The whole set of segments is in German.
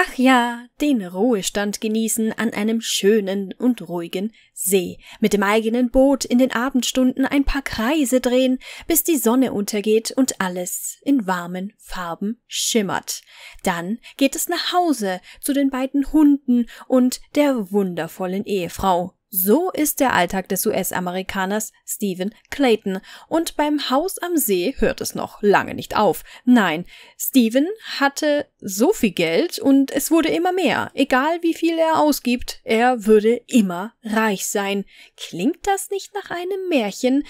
Ach ja, den Ruhestand genießen an einem schönen und ruhigen See, mit dem eigenen Boot in den Abendstunden ein paar Kreise drehen, bis die Sonne untergeht und alles in warmen Farben schimmert. Dann geht es nach Hause zu den beiden Hunden und der wundervollen Ehefrau, so ist der Alltag des US-Amerikaners Stephen Clayton. Und beim Haus am See hört es noch lange nicht auf. Nein, Stephen hatte so viel Geld und es wurde immer mehr. Egal wie viel er ausgibt, er würde immer reich sein. Klingt das nicht nach einem Märchen?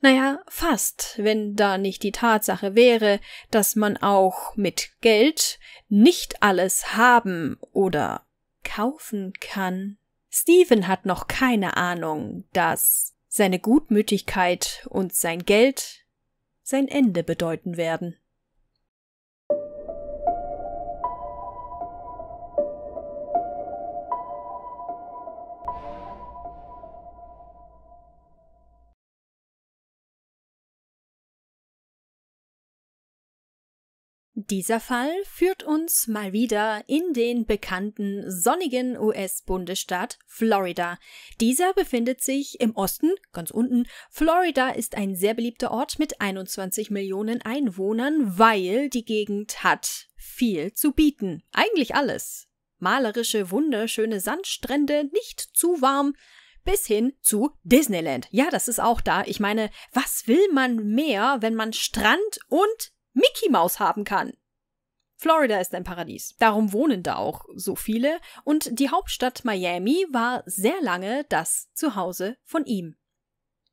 Naja, fast, wenn da nicht die Tatsache wäre, dass man auch mit Geld nicht alles haben oder kaufen kann. Steven hat noch keine Ahnung, dass seine Gutmütigkeit und sein Geld sein Ende bedeuten werden. Dieser Fall führt uns mal wieder in den bekannten sonnigen US-Bundesstaat Florida. Dieser befindet sich im Osten, ganz unten. Florida ist ein sehr beliebter Ort mit 21 Millionen Einwohnern, weil die Gegend hat viel zu bieten. Eigentlich alles. Malerische, wunderschöne Sandstrände, nicht zu warm, bis hin zu Disneyland. Ja, das ist auch da. Ich meine, was will man mehr, wenn man Strand und Mickey Mouse haben kann? Florida ist ein Paradies. Darum wohnen da auch so viele und die Hauptstadt Miami war sehr lange das Zuhause von ihm.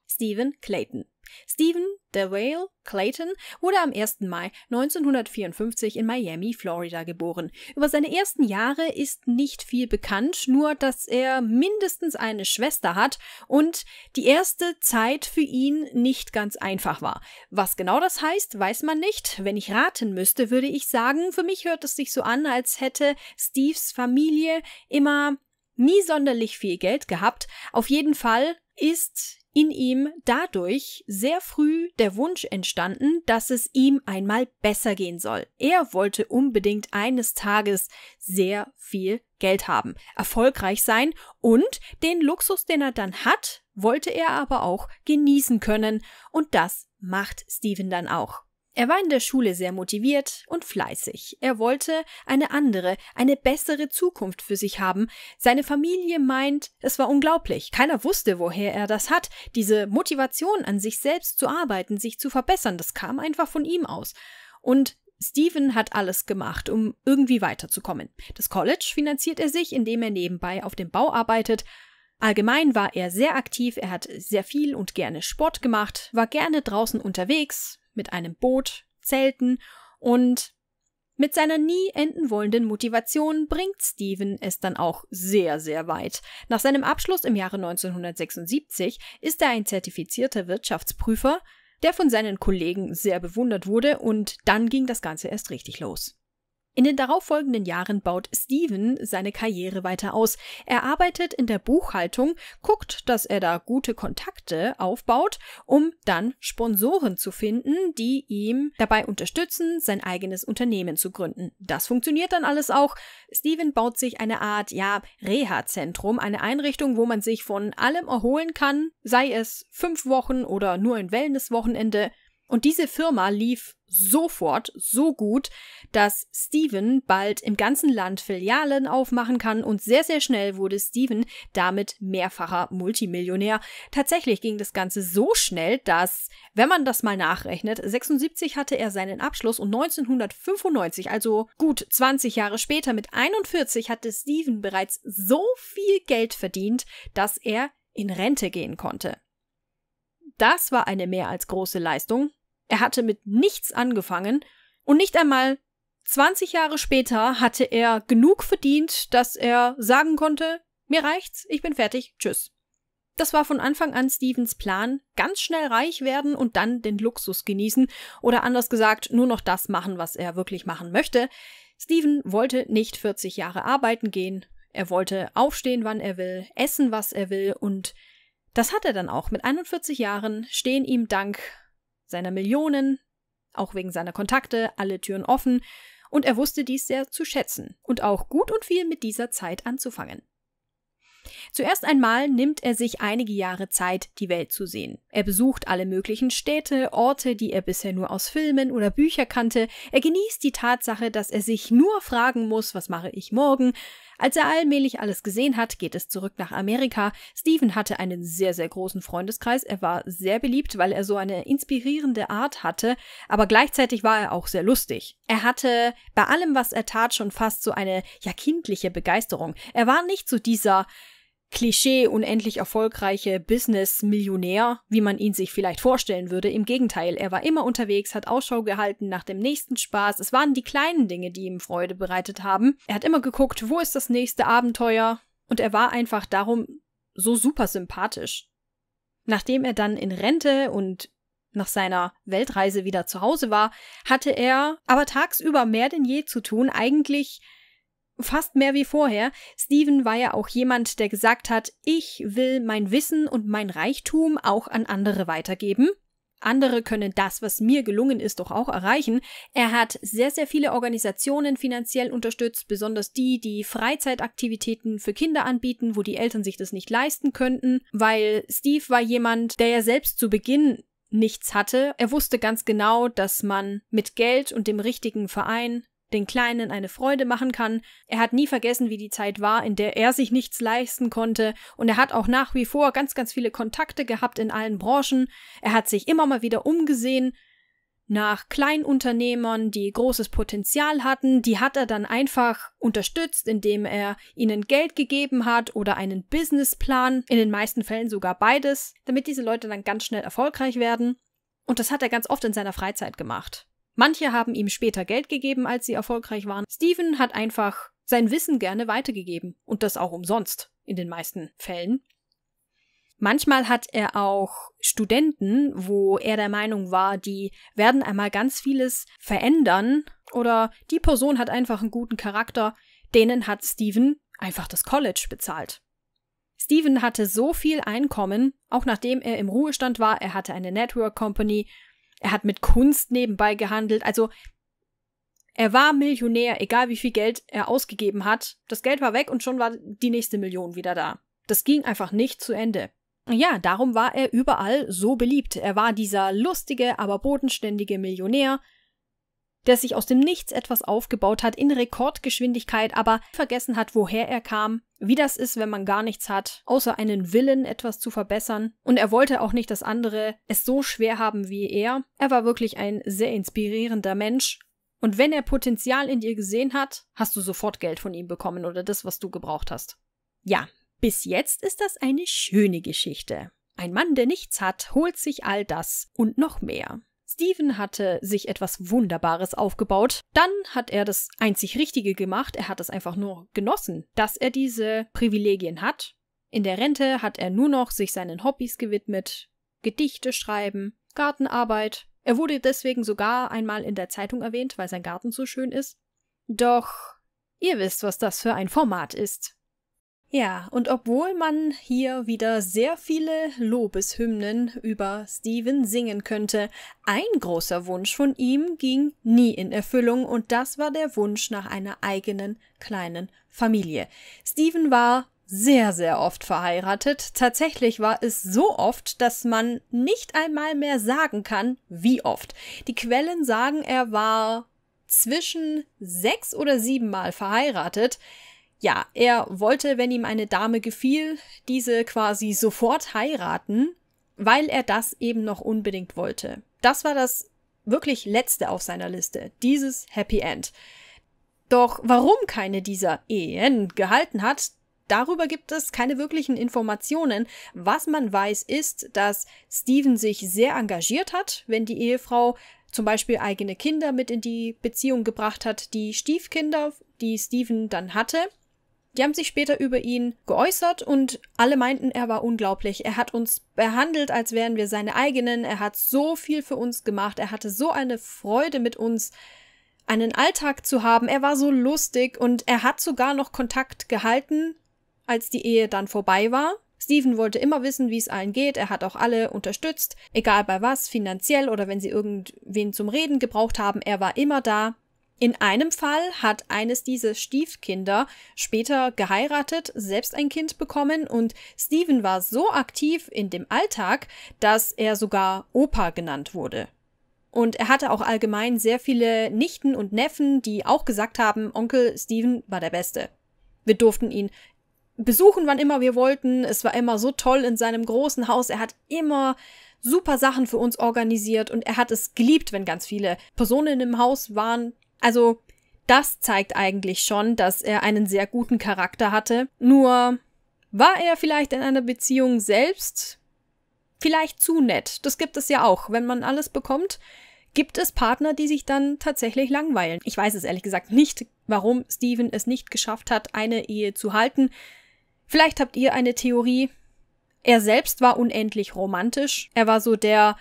Stephen Clayton Stephen DeVale Clayton wurde am 1. Mai 1954 in Miami, Florida geboren. Über seine ersten Jahre ist nicht viel bekannt, nur dass er mindestens eine Schwester hat und die erste Zeit für ihn nicht ganz einfach war. Was genau das heißt, weiß man nicht. Wenn ich raten müsste, würde ich sagen, für mich hört es sich so an, als hätte Steves Familie immer nie sonderlich viel Geld gehabt. Auf jeden Fall ist in ihm dadurch sehr früh der Wunsch entstanden, dass es ihm einmal besser gehen soll. Er wollte unbedingt eines Tages sehr viel Geld haben, erfolgreich sein und den Luxus, den er dann hat, wollte er aber auch genießen können und das macht Steven dann auch. Er war in der Schule sehr motiviert und fleißig. Er wollte eine andere, eine bessere Zukunft für sich haben. Seine Familie meint, es war unglaublich. Keiner wusste, woher er das hat. Diese Motivation an sich selbst zu arbeiten, sich zu verbessern, das kam einfach von ihm aus. Und Steven hat alles gemacht, um irgendwie weiterzukommen. Das College finanziert er sich, indem er nebenbei auf dem Bau arbeitet. Allgemein war er sehr aktiv, er hat sehr viel und gerne Sport gemacht, war gerne draußen unterwegs, mit einem Boot, Zelten und mit seiner nie enden wollenden Motivation bringt Steven es dann auch sehr, sehr weit. Nach seinem Abschluss im Jahre 1976 ist er ein zertifizierter Wirtschaftsprüfer, der von seinen Kollegen sehr bewundert wurde und dann ging das Ganze erst richtig los. In den darauffolgenden Jahren baut Steven seine Karriere weiter aus. Er arbeitet in der Buchhaltung, guckt, dass er da gute Kontakte aufbaut, um dann Sponsoren zu finden, die ihm dabei unterstützen, sein eigenes Unternehmen zu gründen. Das funktioniert dann alles auch. Steven baut sich eine Art, ja, Reha-Zentrum, eine Einrichtung, wo man sich von allem erholen kann, sei es fünf Wochen oder nur ein Wellness-Wochenende. Und diese Firma lief sofort so gut, dass Steven bald im ganzen Land Filialen aufmachen kann und sehr, sehr schnell wurde Steven damit mehrfacher Multimillionär. Tatsächlich ging das Ganze so schnell, dass, wenn man das mal nachrechnet, 76 hatte er seinen Abschluss und 1995, also gut 20 Jahre später mit 41, hatte Steven bereits so viel Geld verdient, dass er in Rente gehen konnte. Das war eine mehr als große Leistung er hatte mit nichts angefangen und nicht einmal 20 Jahre später hatte er genug verdient, dass er sagen konnte, mir reicht's, ich bin fertig, tschüss. Das war von Anfang an Stevens Plan, ganz schnell reich werden und dann den Luxus genießen oder anders gesagt, nur noch das machen, was er wirklich machen möchte. Steven wollte nicht 40 Jahre arbeiten gehen, er wollte aufstehen, wann er will, essen, was er will und das hat er dann auch. Mit 41 Jahren stehen ihm dank seiner Millionen, auch wegen seiner Kontakte, alle Türen offen, und er wusste dies sehr zu schätzen und auch gut und viel mit dieser Zeit anzufangen. Zuerst einmal nimmt er sich einige Jahre Zeit, die Welt zu sehen. Er besucht alle möglichen Städte, Orte, die er bisher nur aus Filmen oder Büchern kannte. Er genießt die Tatsache, dass er sich nur fragen muss, was mache ich morgen. Als er allmählich alles gesehen hat, geht es zurück nach Amerika. Steven hatte einen sehr, sehr großen Freundeskreis. Er war sehr beliebt, weil er so eine inspirierende Art hatte, aber gleichzeitig war er auch sehr lustig. Er hatte bei allem, was er tat, schon fast so eine ja kindliche Begeisterung. Er war nicht so dieser Klischee unendlich erfolgreiche Business-Millionär, wie man ihn sich vielleicht vorstellen würde. Im Gegenteil, er war immer unterwegs, hat Ausschau gehalten nach dem nächsten Spaß. Es waren die kleinen Dinge, die ihm Freude bereitet haben. Er hat immer geguckt, wo ist das nächste Abenteuer? Und er war einfach darum so super sympathisch. Nachdem er dann in Rente und nach seiner Weltreise wieder zu Hause war, hatte er aber tagsüber mehr denn je zu tun, eigentlich fast mehr wie vorher. Steven war ja auch jemand, der gesagt hat, ich will mein Wissen und mein Reichtum auch an andere weitergeben. Andere können das, was mir gelungen ist, doch auch erreichen. Er hat sehr, sehr viele Organisationen finanziell unterstützt, besonders die, die Freizeitaktivitäten für Kinder anbieten, wo die Eltern sich das nicht leisten könnten, weil Steve war jemand, der ja selbst zu Beginn nichts hatte. Er wusste ganz genau, dass man mit Geld und dem richtigen Verein den Kleinen eine Freude machen kann. Er hat nie vergessen, wie die Zeit war, in der er sich nichts leisten konnte, und er hat auch nach wie vor ganz, ganz viele Kontakte gehabt in allen Branchen. Er hat sich immer mal wieder umgesehen nach Kleinunternehmern, die großes Potenzial hatten, die hat er dann einfach unterstützt, indem er ihnen Geld gegeben hat oder einen Businessplan, in den meisten Fällen sogar beides, damit diese Leute dann ganz schnell erfolgreich werden. Und das hat er ganz oft in seiner Freizeit gemacht. Manche haben ihm später Geld gegeben, als sie erfolgreich waren. Steven hat einfach sein Wissen gerne weitergegeben und das auch umsonst in den meisten Fällen. Manchmal hat er auch Studenten, wo er der Meinung war, die werden einmal ganz vieles verändern oder die Person hat einfach einen guten Charakter, denen hat Steven einfach das College bezahlt. Steven hatte so viel Einkommen, auch nachdem er im Ruhestand war, er hatte eine Network Company er hat mit Kunst nebenbei gehandelt. Also er war Millionär, egal wie viel Geld er ausgegeben hat. Das Geld war weg und schon war die nächste Million wieder da. Das ging einfach nicht zu Ende. Ja, darum war er überall so beliebt. Er war dieser lustige, aber bodenständige Millionär, der sich aus dem Nichts etwas aufgebaut hat in Rekordgeschwindigkeit, aber vergessen hat, woher er kam, wie das ist, wenn man gar nichts hat, außer einen Willen, etwas zu verbessern. Und er wollte auch nicht, dass andere es so schwer haben wie er. Er war wirklich ein sehr inspirierender Mensch. Und wenn er Potenzial in dir gesehen hat, hast du sofort Geld von ihm bekommen oder das, was du gebraucht hast. Ja, bis jetzt ist das eine schöne Geschichte. Ein Mann, der nichts hat, holt sich all das und noch mehr. Steven hatte sich etwas Wunderbares aufgebaut. Dann hat er das einzig Richtige gemacht. Er hat es einfach nur genossen, dass er diese Privilegien hat. In der Rente hat er nur noch sich seinen Hobbys gewidmet. Gedichte schreiben, Gartenarbeit. Er wurde deswegen sogar einmal in der Zeitung erwähnt, weil sein Garten so schön ist. Doch ihr wisst, was das für ein Format ist. Ja, und obwohl man hier wieder sehr viele Lobeshymnen über Steven singen könnte, ein großer Wunsch von ihm ging nie in Erfüllung und das war der Wunsch nach einer eigenen kleinen Familie. Steven war sehr, sehr oft verheiratet. Tatsächlich war es so oft, dass man nicht einmal mehr sagen kann, wie oft. Die Quellen sagen, er war zwischen sechs oder sieben Mal verheiratet ja, er wollte, wenn ihm eine Dame gefiel, diese quasi sofort heiraten, weil er das eben noch unbedingt wollte. Das war das wirklich letzte auf seiner Liste, dieses Happy End. Doch warum keine dieser Ehen gehalten hat, darüber gibt es keine wirklichen Informationen. Was man weiß ist, dass Steven sich sehr engagiert hat, wenn die Ehefrau zum Beispiel eigene Kinder mit in die Beziehung gebracht hat, die Stiefkinder, die Steven dann hatte. Die haben sich später über ihn geäußert und alle meinten, er war unglaublich. Er hat uns behandelt, als wären wir seine eigenen. Er hat so viel für uns gemacht. Er hatte so eine Freude mit uns, einen Alltag zu haben. Er war so lustig und er hat sogar noch Kontakt gehalten, als die Ehe dann vorbei war. Steven wollte immer wissen, wie es allen geht. Er hat auch alle unterstützt, egal bei was, finanziell oder wenn sie irgendwen zum Reden gebraucht haben. Er war immer da. In einem Fall hat eines dieser Stiefkinder später geheiratet, selbst ein Kind bekommen und Steven war so aktiv in dem Alltag, dass er sogar Opa genannt wurde. Und er hatte auch allgemein sehr viele Nichten und Neffen, die auch gesagt haben, Onkel Steven war der Beste. Wir durften ihn besuchen, wann immer wir wollten. Es war immer so toll in seinem großen Haus. Er hat immer super Sachen für uns organisiert und er hat es geliebt, wenn ganz viele Personen im Haus waren. Also das zeigt eigentlich schon, dass er einen sehr guten Charakter hatte. Nur war er vielleicht in einer Beziehung selbst vielleicht zu nett. Das gibt es ja auch. Wenn man alles bekommt, gibt es Partner, die sich dann tatsächlich langweilen. Ich weiß es ehrlich gesagt nicht, warum Steven es nicht geschafft hat, eine Ehe zu halten. Vielleicht habt ihr eine Theorie. Er selbst war unendlich romantisch. Er war so der,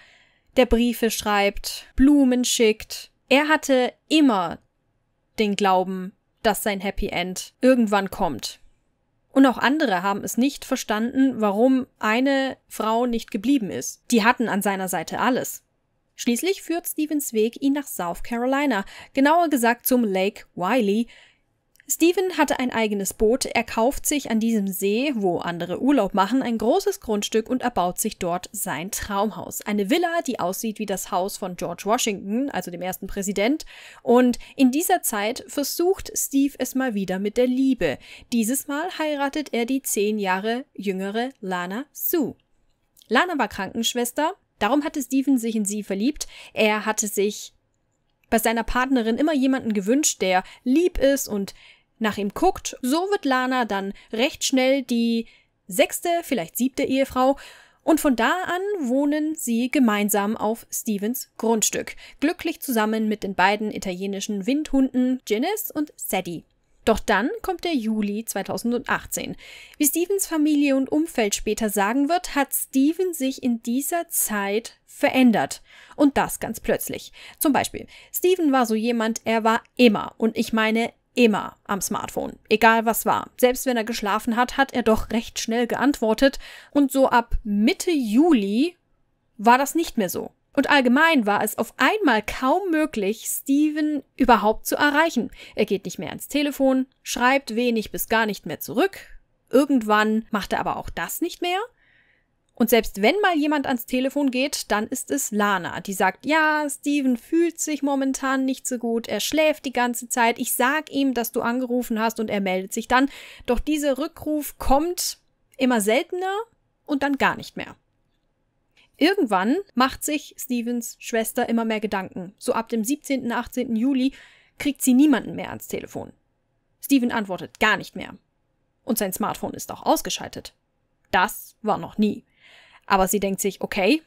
der Briefe schreibt, Blumen schickt, er hatte immer den Glauben, dass sein Happy End irgendwann kommt. Und auch andere haben es nicht verstanden, warum eine Frau nicht geblieben ist. Die hatten an seiner Seite alles. Schließlich führt Stevens Weg ihn nach South Carolina, genauer gesagt zum Lake Wiley, Steven hatte ein eigenes Boot, er kauft sich an diesem See, wo andere Urlaub machen, ein großes Grundstück und erbaut sich dort sein Traumhaus. Eine Villa, die aussieht wie das Haus von George Washington, also dem ersten Präsident. Und in dieser Zeit versucht Steve es mal wieder mit der Liebe. Dieses Mal heiratet er die zehn Jahre jüngere Lana Sue. Lana war Krankenschwester, darum hatte Steven sich in sie verliebt. Er hatte sich bei seiner Partnerin immer jemanden gewünscht, der lieb ist und nach ihm guckt. So wird Lana dann recht schnell die sechste, vielleicht siebte Ehefrau. Und von da an wohnen sie gemeinsam auf Stevens Grundstück, glücklich zusammen mit den beiden italienischen Windhunden Ginis und Sadie. Doch dann kommt der Juli 2018. Wie Stevens Familie und Umfeld später sagen wird, hat Steven sich in dieser Zeit verändert. Und das ganz plötzlich. Zum Beispiel, Steven war so jemand, er war immer, und ich meine immer am Smartphone, egal was war. Selbst wenn er geschlafen hat, hat er doch recht schnell geantwortet und so ab Mitte Juli war das nicht mehr so. Und allgemein war es auf einmal kaum möglich, Steven überhaupt zu erreichen. Er geht nicht mehr ans Telefon, schreibt wenig bis gar nicht mehr zurück. Irgendwann macht er aber auch das nicht mehr und selbst wenn mal jemand ans Telefon geht, dann ist es Lana, die sagt, ja, Steven fühlt sich momentan nicht so gut, er schläft die ganze Zeit, ich sag ihm, dass du angerufen hast und er meldet sich dann. Doch dieser Rückruf kommt immer seltener und dann gar nicht mehr. Irgendwann macht sich Stevens Schwester immer mehr Gedanken. So ab dem 17. und 18. Juli kriegt sie niemanden mehr ans Telefon. Steven antwortet gar nicht mehr. Und sein Smartphone ist auch ausgeschaltet. Das war noch nie. Aber sie denkt sich, okay,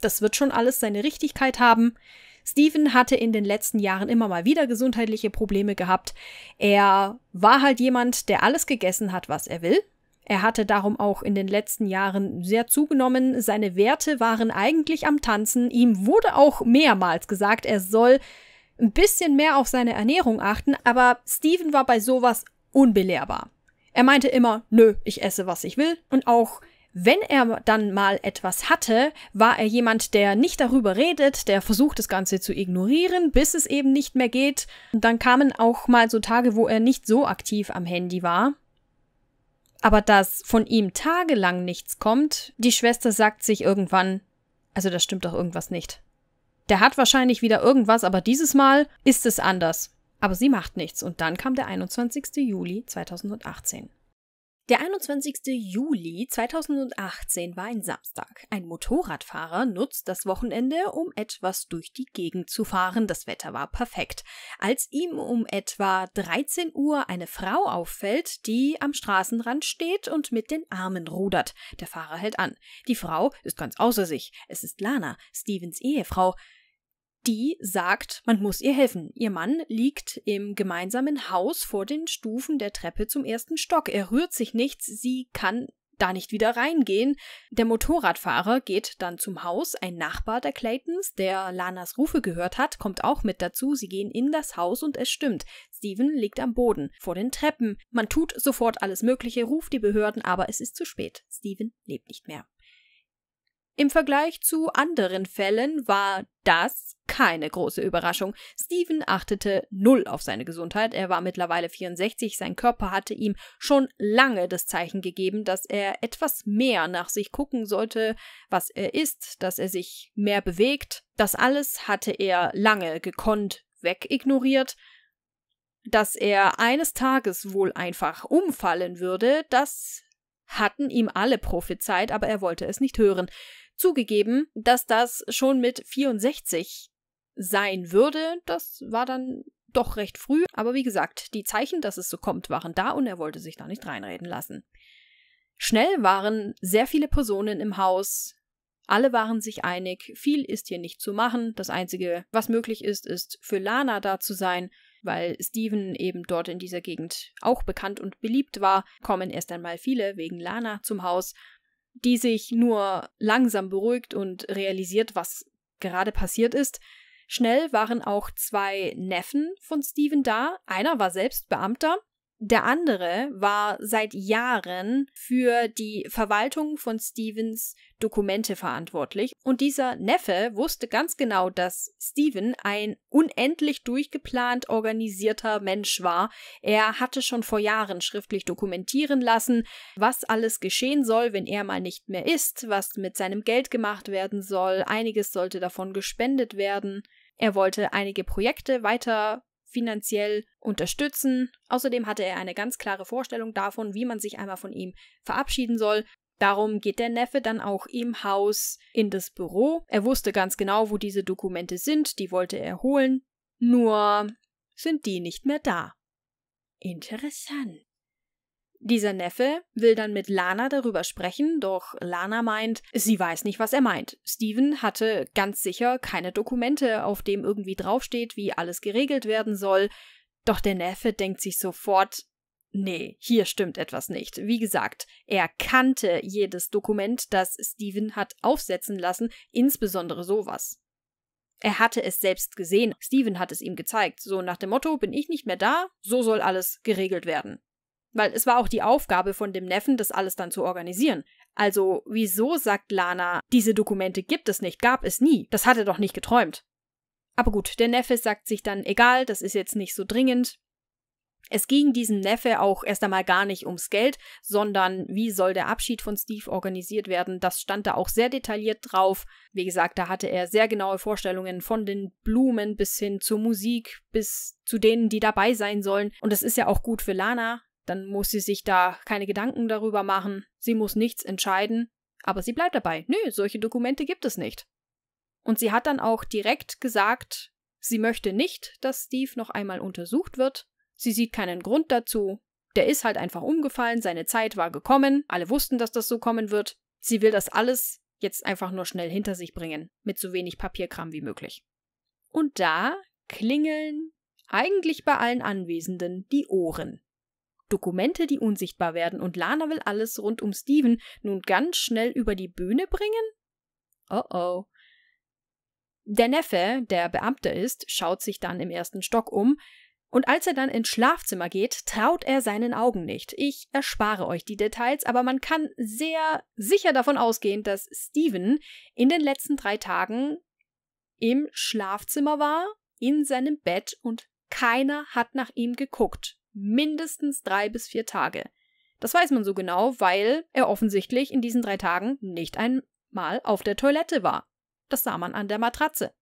das wird schon alles seine Richtigkeit haben. Steven hatte in den letzten Jahren immer mal wieder gesundheitliche Probleme gehabt. Er war halt jemand, der alles gegessen hat, was er will. Er hatte darum auch in den letzten Jahren sehr zugenommen. Seine Werte waren eigentlich am Tanzen. Ihm wurde auch mehrmals gesagt, er soll ein bisschen mehr auf seine Ernährung achten, aber Steven war bei sowas unbelehrbar. Er meinte immer, nö, ich esse, was ich will, und auch wenn er dann mal etwas hatte, war er jemand, der nicht darüber redet, der versucht, das Ganze zu ignorieren, bis es eben nicht mehr geht. Und dann kamen auch mal so Tage, wo er nicht so aktiv am Handy war. Aber dass von ihm tagelang nichts kommt, die Schwester sagt sich irgendwann, also das stimmt doch irgendwas nicht. Der hat wahrscheinlich wieder irgendwas, aber dieses Mal ist es anders. Aber sie macht nichts. Und dann kam der 21. Juli 2018. Der 21. Juli 2018 war ein Samstag. Ein Motorradfahrer nutzt das Wochenende, um etwas durch die Gegend zu fahren. Das Wetter war perfekt. Als ihm um etwa 13 Uhr eine Frau auffällt, die am Straßenrand steht und mit den Armen rudert. Der Fahrer hält an. Die Frau ist ganz außer sich. Es ist Lana, Stevens Ehefrau die sagt, man muss ihr helfen. Ihr Mann liegt im gemeinsamen Haus vor den Stufen der Treppe zum ersten Stock. Er rührt sich nichts, sie kann da nicht wieder reingehen. Der Motorradfahrer geht dann zum Haus. Ein Nachbar der Claytons, der Lanas Rufe gehört hat, kommt auch mit dazu. Sie gehen in das Haus und es stimmt. Steven liegt am Boden, vor den Treppen. Man tut sofort alles Mögliche, ruft die Behörden, aber es ist zu spät. Steven lebt nicht mehr. Im Vergleich zu anderen Fällen war das keine große Überraschung. Steven achtete null auf seine Gesundheit. Er war mittlerweile 64. Sein Körper hatte ihm schon lange das Zeichen gegeben, dass er etwas mehr nach sich gucken sollte, was er isst, dass er sich mehr bewegt. Das alles hatte er lange gekonnt wegignoriert. Dass er eines Tages wohl einfach umfallen würde, das hatten ihm alle prophezeit, aber er wollte es nicht hören zugegeben, dass das schon mit 64 sein würde. Das war dann doch recht früh, aber wie gesagt, die Zeichen, dass es so kommt, waren da und er wollte sich da nicht reinreden lassen. Schnell waren sehr viele Personen im Haus, alle waren sich einig, viel ist hier nicht zu machen, das Einzige, was möglich ist, ist für Lana da zu sein, weil Steven eben dort in dieser Gegend auch bekannt und beliebt war, kommen erst einmal viele wegen Lana zum Haus, die sich nur langsam beruhigt und realisiert, was gerade passiert ist. Schnell waren auch zwei Neffen von Steven da. Einer war selbst Beamter der andere war seit Jahren für die Verwaltung von Stevens Dokumente verantwortlich und dieser Neffe wusste ganz genau, dass Steven ein unendlich durchgeplant organisierter Mensch war. Er hatte schon vor Jahren schriftlich dokumentieren lassen, was alles geschehen soll, wenn er mal nicht mehr ist, was mit seinem Geld gemacht werden soll, einiges sollte davon gespendet werden. Er wollte einige Projekte weiter finanziell unterstützen. Außerdem hatte er eine ganz klare Vorstellung davon, wie man sich einmal von ihm verabschieden soll. Darum geht der Neffe dann auch im Haus in das Büro. Er wusste ganz genau, wo diese Dokumente sind, die wollte er holen. Nur sind die nicht mehr da. Interessant. Dieser Neffe will dann mit Lana darüber sprechen, doch Lana meint, sie weiß nicht, was er meint. Steven hatte ganz sicher keine Dokumente, auf dem irgendwie draufsteht, wie alles geregelt werden soll, doch der Neffe denkt sich sofort, Nee, hier stimmt etwas nicht. Wie gesagt, er kannte jedes Dokument, das Steven hat aufsetzen lassen, insbesondere sowas. Er hatte es selbst gesehen, Steven hat es ihm gezeigt, so nach dem Motto, bin ich nicht mehr da, so soll alles geregelt werden. Weil es war auch die Aufgabe von dem Neffen, das alles dann zu organisieren. Also, wieso sagt Lana, diese Dokumente gibt es nicht, gab es nie? Das hat er doch nicht geträumt. Aber gut, der Neffe sagt sich dann, egal, das ist jetzt nicht so dringend. Es ging diesem Neffe auch erst einmal gar nicht ums Geld, sondern wie soll der Abschied von Steve organisiert werden, das stand da auch sehr detailliert drauf. Wie gesagt, da hatte er sehr genaue Vorstellungen von den Blumen bis hin zur Musik, bis zu denen, die dabei sein sollen. Und das ist ja auch gut für Lana, dann muss sie sich da keine Gedanken darüber machen, sie muss nichts entscheiden, aber sie bleibt dabei. Nö, solche Dokumente gibt es nicht. Und sie hat dann auch direkt gesagt, sie möchte nicht, dass Steve noch einmal untersucht wird. Sie sieht keinen Grund dazu. Der ist halt einfach umgefallen, seine Zeit war gekommen, alle wussten, dass das so kommen wird. Sie will das alles jetzt einfach nur schnell hinter sich bringen, mit so wenig Papierkram wie möglich. Und da klingeln eigentlich bei allen Anwesenden die Ohren. Dokumente, die unsichtbar werden, und Lana will alles rund um Steven nun ganz schnell über die Bühne bringen? Oh oh. Der Neffe, der Beamter ist, schaut sich dann im ersten Stock um, und als er dann ins Schlafzimmer geht, traut er seinen Augen nicht. Ich erspare euch die Details, aber man kann sehr sicher davon ausgehen, dass Steven in den letzten drei Tagen im Schlafzimmer war, in seinem Bett und keiner hat nach ihm geguckt mindestens drei bis vier Tage. Das weiß man so genau, weil er offensichtlich in diesen drei Tagen nicht einmal auf der Toilette war. Das sah man an der Matratze.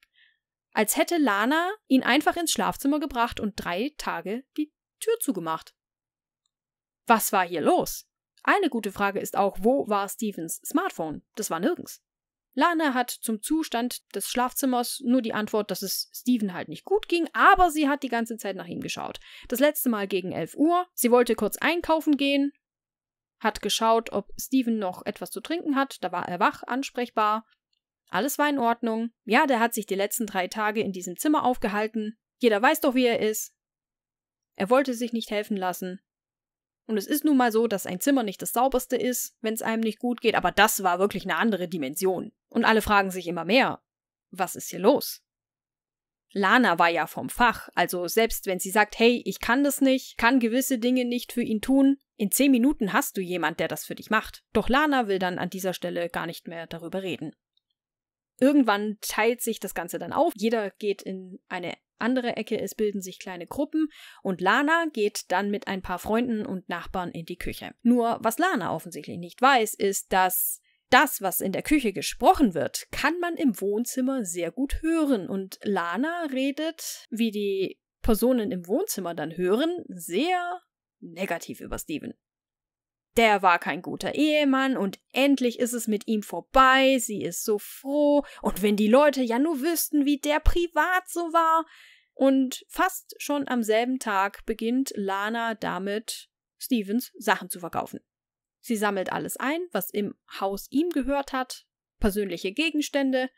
Als hätte Lana ihn einfach ins Schlafzimmer gebracht und drei Tage die Tür zugemacht. Was war hier los? Eine gute Frage ist auch, wo war Stevens Smartphone? Das war nirgends. Lana hat zum Zustand des Schlafzimmers nur die Antwort, dass es Steven halt nicht gut ging, aber sie hat die ganze Zeit nach ihm geschaut. Das letzte Mal gegen 11 Uhr. Sie wollte kurz einkaufen gehen, hat geschaut, ob Steven noch etwas zu trinken hat. Da war er wach, ansprechbar. Alles war in Ordnung. Ja, der hat sich die letzten drei Tage in diesem Zimmer aufgehalten. Jeder weiß doch, wie er ist. Er wollte sich nicht helfen lassen. Und es ist nun mal so, dass ein Zimmer nicht das sauberste ist, wenn es einem nicht gut geht, aber das war wirklich eine andere Dimension. Und alle fragen sich immer mehr, was ist hier los? Lana war ja vom Fach, also selbst wenn sie sagt, hey, ich kann das nicht, kann gewisse Dinge nicht für ihn tun, in zehn Minuten hast du jemand, der das für dich macht. Doch Lana will dann an dieser Stelle gar nicht mehr darüber reden. Irgendwann teilt sich das Ganze dann auf, jeder geht in eine andere Ecke, es bilden sich kleine Gruppen und Lana geht dann mit ein paar Freunden und Nachbarn in die Küche. Nur was Lana offensichtlich nicht weiß, ist, dass das, was in der Küche gesprochen wird, kann man im Wohnzimmer sehr gut hören und Lana redet, wie die Personen im Wohnzimmer dann hören, sehr negativ über Steven. Der war kein guter Ehemann und endlich ist es mit ihm vorbei, sie ist so froh und wenn die Leute ja nur wüssten, wie der privat so war. Und fast schon am selben Tag beginnt Lana damit, Stevens Sachen zu verkaufen. Sie sammelt alles ein, was im Haus ihm gehört hat, persönliche Gegenstände,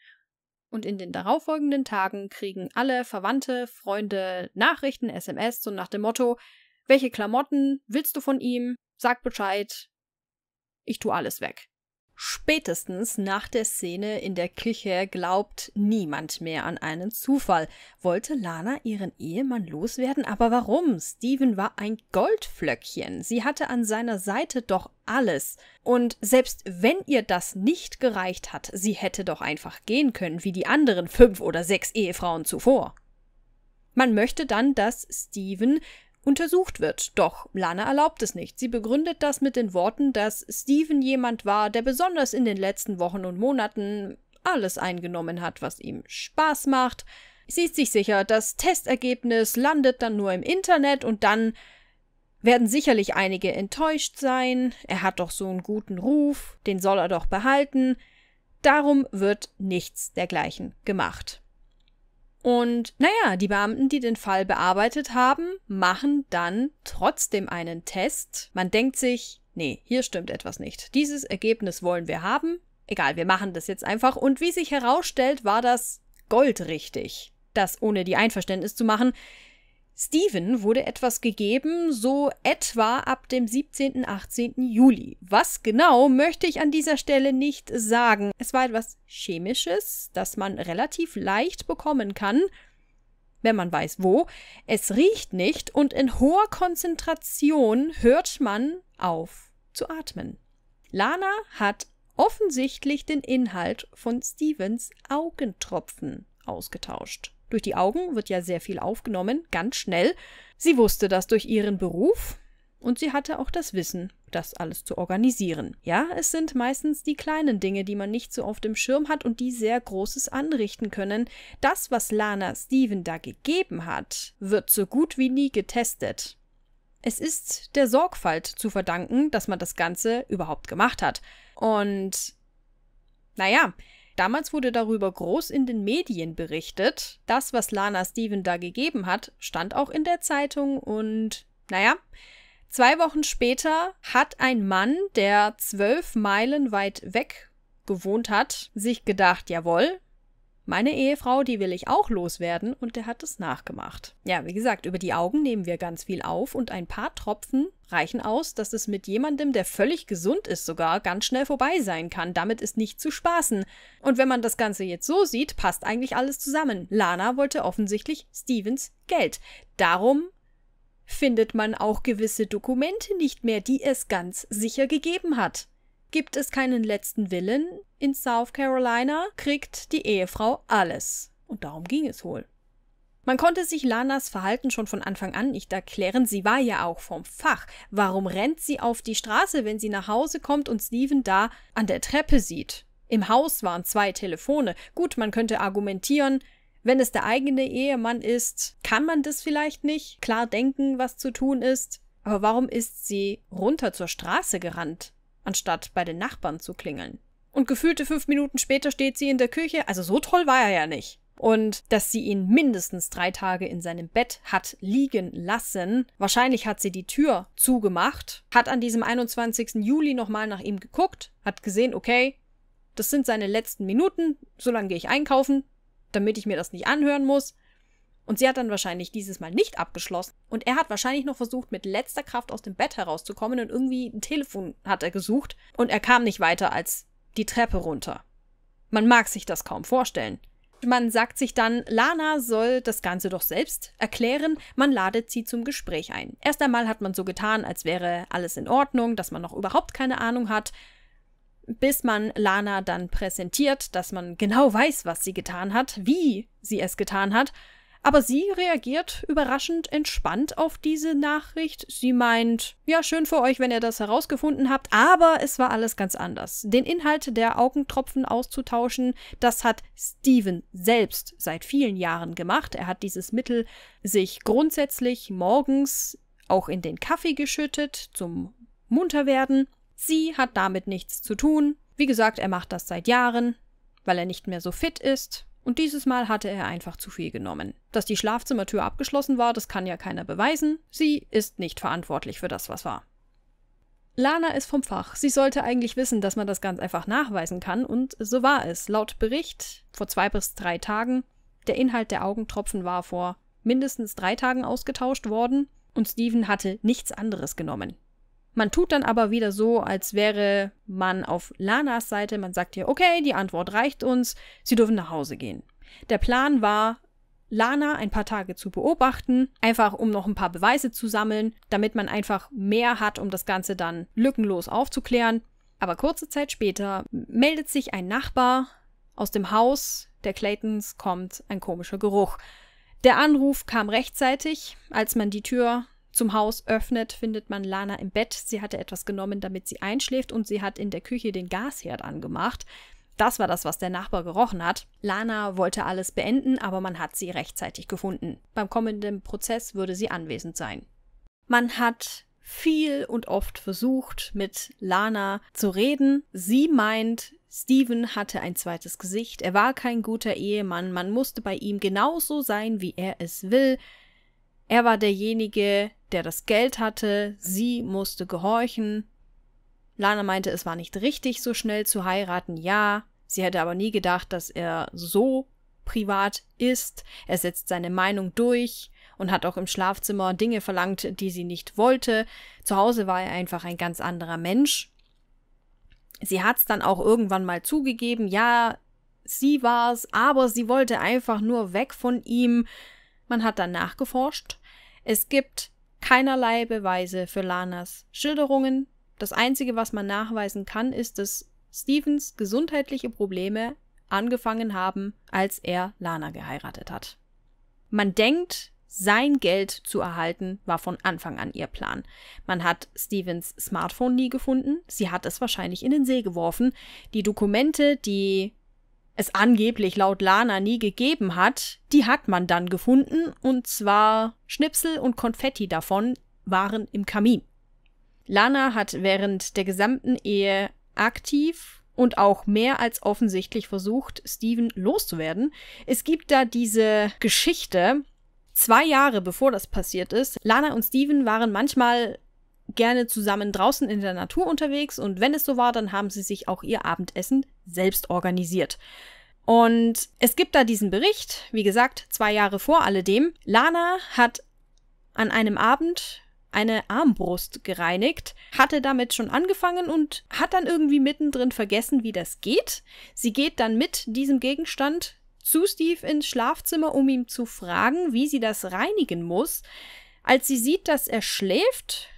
und in den darauffolgenden Tagen kriegen alle Verwandte, Freunde Nachrichten, SMS, so nach dem Motto, welche Klamotten willst du von ihm? Sag Bescheid. Ich tu alles weg. Spätestens nach der Szene in der Küche glaubt niemand mehr an einen Zufall. Wollte Lana ihren Ehemann loswerden? Aber warum? Steven war ein Goldflöckchen. Sie hatte an seiner Seite doch alles. Und selbst wenn ihr das nicht gereicht hat, sie hätte doch einfach gehen können, wie die anderen fünf oder sechs Ehefrauen zuvor. Man möchte dann, dass Steven untersucht wird. Doch Lana erlaubt es nicht. Sie begründet das mit den Worten, dass Steven jemand war, der besonders in den letzten Wochen und Monaten alles eingenommen hat, was ihm Spaß macht. Sie ist sich sicher, das Testergebnis landet dann nur im Internet und dann werden sicherlich einige enttäuscht sein. Er hat doch so einen guten Ruf, den soll er doch behalten. Darum wird nichts dergleichen gemacht. Und naja, die Beamten, die den Fall bearbeitet haben, machen dann trotzdem einen Test. Man denkt sich, nee, hier stimmt etwas nicht. Dieses Ergebnis wollen wir haben. Egal, wir machen das jetzt einfach. Und wie sich herausstellt, war das goldrichtig. Das ohne die Einverständnis zu machen, Steven wurde etwas gegeben, so etwa ab dem 17. 18. Juli. Was genau, möchte ich an dieser Stelle nicht sagen. Es war etwas Chemisches, das man relativ leicht bekommen kann, wenn man weiß wo. Es riecht nicht und in hoher Konzentration hört man auf zu atmen. Lana hat offensichtlich den Inhalt von Stevens Augentropfen ausgetauscht. Durch die Augen wird ja sehr viel aufgenommen, ganz schnell. Sie wusste das durch ihren Beruf und sie hatte auch das Wissen, das alles zu organisieren. Ja, es sind meistens die kleinen Dinge, die man nicht so auf dem Schirm hat und die sehr Großes anrichten können. Das, was Lana Steven da gegeben hat, wird so gut wie nie getestet. Es ist der Sorgfalt zu verdanken, dass man das Ganze überhaupt gemacht hat. Und naja, Damals wurde darüber groß in den Medien berichtet. Das, was Lana Steven da gegeben hat, stand auch in der Zeitung und naja. Zwei Wochen später hat ein Mann, der zwölf Meilen weit weg gewohnt hat, sich gedacht, jawohl, meine Ehefrau, die will ich auch loswerden und der hat es nachgemacht. Ja, wie gesagt, über die Augen nehmen wir ganz viel auf und ein paar Tropfen reichen aus, dass es mit jemandem, der völlig gesund ist, sogar ganz schnell vorbei sein kann. Damit ist nicht zu spaßen. Und wenn man das Ganze jetzt so sieht, passt eigentlich alles zusammen. Lana wollte offensichtlich Stevens Geld. Darum findet man auch gewisse Dokumente nicht mehr, die es ganz sicher gegeben hat. Gibt es keinen letzten Willen in South Carolina, kriegt die Ehefrau alles. Und darum ging es wohl. Man konnte sich Lanas Verhalten schon von Anfang an nicht erklären, sie war ja auch vom Fach. Warum rennt sie auf die Straße, wenn sie nach Hause kommt und Steven da an der Treppe sieht? Im Haus waren zwei Telefone. Gut, man könnte argumentieren, wenn es der eigene Ehemann ist, kann man das vielleicht nicht klar denken, was zu tun ist. Aber warum ist sie runter zur Straße gerannt? anstatt bei den Nachbarn zu klingeln. Und gefühlte fünf Minuten später steht sie in der Küche, also so toll war er ja nicht. Und dass sie ihn mindestens drei Tage in seinem Bett hat liegen lassen. Wahrscheinlich hat sie die Tür zugemacht, hat an diesem 21. Juli nochmal nach ihm geguckt, hat gesehen, okay, das sind seine letzten Minuten, so lange gehe ich einkaufen, damit ich mir das nicht anhören muss. Und sie hat dann wahrscheinlich dieses Mal nicht abgeschlossen. Und er hat wahrscheinlich noch versucht, mit letzter Kraft aus dem Bett herauszukommen und irgendwie ein Telefon hat er gesucht und er kam nicht weiter als die Treppe runter. Man mag sich das kaum vorstellen. Man sagt sich dann, Lana soll das Ganze doch selbst erklären. Man ladet sie zum Gespräch ein. Erst einmal hat man so getan, als wäre alles in Ordnung, dass man noch überhaupt keine Ahnung hat, bis man Lana dann präsentiert, dass man genau weiß, was sie getan hat, wie sie es getan hat aber sie reagiert überraschend entspannt auf diese Nachricht. Sie meint, ja, schön für euch, wenn ihr das herausgefunden habt, aber es war alles ganz anders. Den Inhalt der Augentropfen auszutauschen, das hat Steven selbst seit vielen Jahren gemacht. Er hat dieses Mittel sich grundsätzlich morgens auch in den Kaffee geschüttet zum Munterwerden. Sie hat damit nichts zu tun. Wie gesagt, er macht das seit Jahren, weil er nicht mehr so fit ist und dieses Mal hatte er einfach zu viel genommen. Dass die Schlafzimmertür abgeschlossen war, das kann ja keiner beweisen. Sie ist nicht verantwortlich für das, was war. Lana ist vom Fach. Sie sollte eigentlich wissen, dass man das ganz einfach nachweisen kann, und so war es. Laut Bericht vor zwei bis drei Tagen, der Inhalt der Augentropfen war vor mindestens drei Tagen ausgetauscht worden und Steven hatte nichts anderes genommen. Man tut dann aber wieder so, als wäre man auf Lanas Seite. Man sagt ihr, okay, die Antwort reicht uns, sie dürfen nach Hause gehen. Der Plan war, Lana ein paar Tage zu beobachten, einfach um noch ein paar Beweise zu sammeln, damit man einfach mehr hat, um das Ganze dann lückenlos aufzuklären. Aber kurze Zeit später meldet sich ein Nachbar aus dem Haus der Claytons kommt ein komischer Geruch. Der Anruf kam rechtzeitig, als man die Tür zum Haus öffnet, findet man Lana im Bett. Sie hatte etwas genommen, damit sie einschläft und sie hat in der Küche den Gasherd angemacht. Das war das, was der Nachbar gerochen hat. Lana wollte alles beenden, aber man hat sie rechtzeitig gefunden. Beim kommenden Prozess würde sie anwesend sein. Man hat viel und oft versucht, mit Lana zu reden. Sie meint, Steven hatte ein zweites Gesicht, er war kein guter Ehemann, man musste bei ihm genauso sein, wie er es will. Er war derjenige, der das Geld hatte, sie musste gehorchen. Lana meinte, es war nicht richtig, so schnell zu heiraten, ja. Sie hätte aber nie gedacht, dass er so privat ist. Er setzt seine Meinung durch und hat auch im Schlafzimmer Dinge verlangt, die sie nicht wollte. Zu Hause war er einfach ein ganz anderer Mensch. Sie hat's dann auch irgendwann mal zugegeben, ja, sie war's, aber sie wollte einfach nur weg von ihm man hat dann nachgeforscht. Es gibt keinerlei Beweise für Lanas Schilderungen. Das Einzige, was man nachweisen kann, ist, dass Stevens gesundheitliche Probleme angefangen haben, als er Lana geheiratet hat. Man denkt, sein Geld zu erhalten, war von Anfang an ihr Plan. Man hat Stevens Smartphone nie gefunden, sie hat es wahrscheinlich in den See geworfen. Die Dokumente, die es angeblich laut Lana nie gegeben hat, die hat man dann gefunden und zwar Schnipsel und Konfetti davon waren im Kamin. Lana hat während der gesamten Ehe aktiv und auch mehr als offensichtlich versucht, Steven loszuwerden. Es gibt da diese Geschichte, zwei Jahre bevor das passiert ist. Lana und Steven waren manchmal gerne zusammen draußen in der Natur unterwegs und wenn es so war, dann haben sie sich auch ihr Abendessen selbst organisiert. Und es gibt da diesen Bericht, wie gesagt, zwei Jahre vor alledem. Lana hat an einem Abend eine Armbrust gereinigt, hatte damit schon angefangen und hat dann irgendwie mittendrin vergessen, wie das geht. Sie geht dann mit diesem Gegenstand zu Steve ins Schlafzimmer, um ihm zu fragen, wie sie das reinigen muss. Als sie sieht, dass er schläft,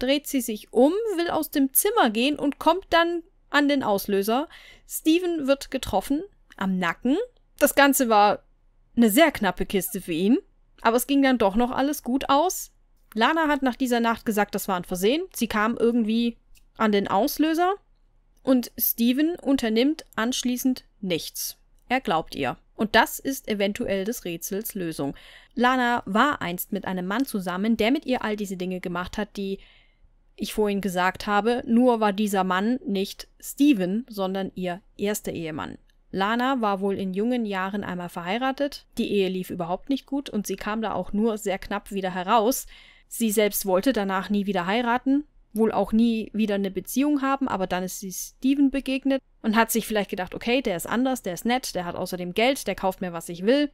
dreht sie sich um, will aus dem Zimmer gehen und kommt dann an den Auslöser. Steven wird getroffen am Nacken. Das Ganze war eine sehr knappe Kiste für ihn, aber es ging dann doch noch alles gut aus. Lana hat nach dieser Nacht gesagt, das war ein Versehen. Sie kam irgendwie an den Auslöser und Steven unternimmt anschließend nichts. Er glaubt ihr. Und das ist eventuell des Rätsels Lösung. Lana war einst mit einem Mann zusammen, der mit ihr all diese Dinge gemacht hat, die ich vorhin gesagt habe, nur war dieser Mann nicht Steven, sondern ihr erster Ehemann. Lana war wohl in jungen Jahren einmal verheiratet, die Ehe lief überhaupt nicht gut und sie kam da auch nur sehr knapp wieder heraus. Sie selbst wollte danach nie wieder heiraten, wohl auch nie wieder eine Beziehung haben, aber dann ist sie Steven begegnet und hat sich vielleicht gedacht, okay, der ist anders, der ist nett, der hat außerdem Geld, der kauft mir, was ich will,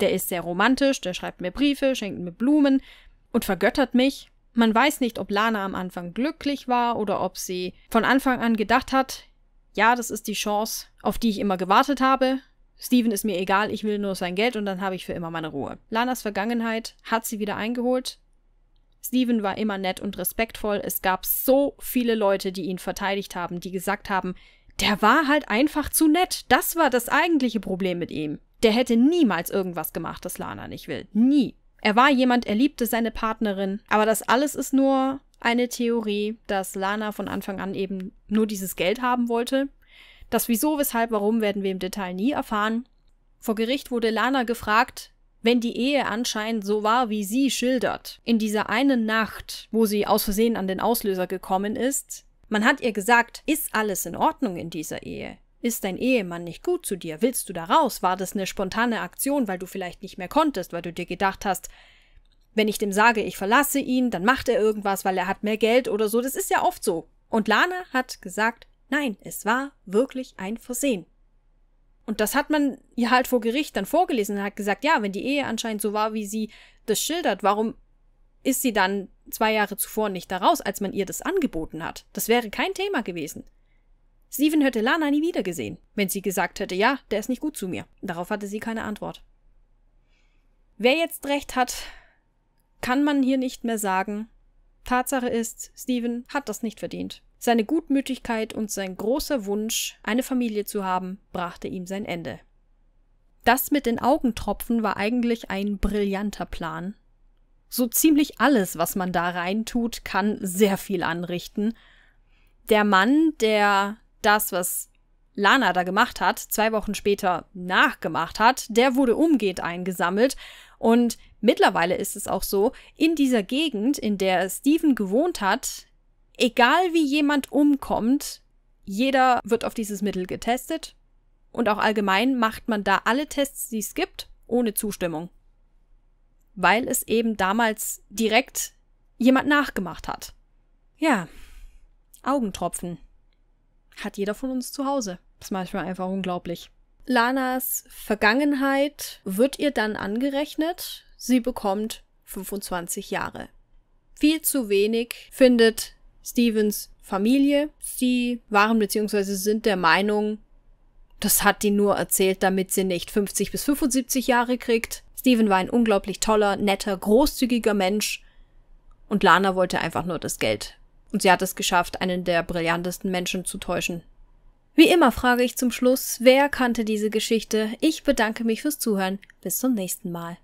der ist sehr romantisch, der schreibt mir Briefe, schenkt mir Blumen und vergöttert mich. Man weiß nicht, ob Lana am Anfang glücklich war oder ob sie von Anfang an gedacht hat, ja, das ist die Chance, auf die ich immer gewartet habe. Steven ist mir egal, ich will nur sein Geld und dann habe ich für immer meine Ruhe. Lanas Vergangenheit hat sie wieder eingeholt. Steven war immer nett und respektvoll. Es gab so viele Leute, die ihn verteidigt haben, die gesagt haben, der war halt einfach zu nett. Das war das eigentliche Problem mit ihm. Der hätte niemals irgendwas gemacht, das Lana nicht will. Nie. Er war jemand, er liebte seine Partnerin. Aber das alles ist nur eine Theorie, dass Lana von Anfang an eben nur dieses Geld haben wollte. Das Wieso, weshalb, warum werden wir im Detail nie erfahren. Vor Gericht wurde Lana gefragt, wenn die Ehe anscheinend so war, wie sie schildert. In dieser einen Nacht, wo sie aus Versehen an den Auslöser gekommen ist, man hat ihr gesagt, ist alles in Ordnung in dieser Ehe? Ist dein Ehemann nicht gut zu dir? Willst du da raus? War das eine spontane Aktion, weil du vielleicht nicht mehr konntest, weil du dir gedacht hast, wenn ich dem sage, ich verlasse ihn, dann macht er irgendwas, weil er hat mehr Geld oder so. Das ist ja oft so. Und Lana hat gesagt, nein, es war wirklich ein Versehen. Und das hat man ihr halt vor Gericht dann vorgelesen und hat gesagt, ja, wenn die Ehe anscheinend so war, wie sie das schildert, warum ist sie dann zwei Jahre zuvor nicht da raus, als man ihr das angeboten hat? Das wäre kein Thema gewesen. Steven hätte Lana nie wiedergesehen, wenn sie gesagt hätte, ja, der ist nicht gut zu mir. Darauf hatte sie keine Antwort. Wer jetzt recht hat, kann man hier nicht mehr sagen. Tatsache ist, Steven hat das nicht verdient. Seine Gutmütigkeit und sein großer Wunsch, eine Familie zu haben, brachte ihm sein Ende. Das mit den Augentropfen war eigentlich ein brillanter Plan. So ziemlich alles, was man da reintut, kann sehr viel anrichten. Der Mann, der das, was Lana da gemacht hat, zwei Wochen später nachgemacht hat, der wurde umgehend eingesammelt. Und mittlerweile ist es auch so, in dieser Gegend, in der Steven gewohnt hat, egal wie jemand umkommt, jeder wird auf dieses Mittel getestet. Und auch allgemein macht man da alle Tests, die es gibt, ohne Zustimmung. Weil es eben damals direkt jemand nachgemacht hat. Ja, Augentropfen hat jeder von uns zu Hause. Das ist manchmal einfach unglaublich. Lanas Vergangenheit wird ihr dann angerechnet. Sie bekommt 25 Jahre. Viel zu wenig findet Stevens Familie. Sie waren bzw. sind der Meinung, das hat die nur erzählt, damit sie nicht 50 bis 75 Jahre kriegt. Steven war ein unglaublich toller, netter, großzügiger Mensch und Lana wollte einfach nur das Geld und sie hat es geschafft, einen der brillantesten Menschen zu täuschen. Wie immer frage ich zum Schluss, wer kannte diese Geschichte? Ich bedanke mich fürs Zuhören. Bis zum nächsten Mal.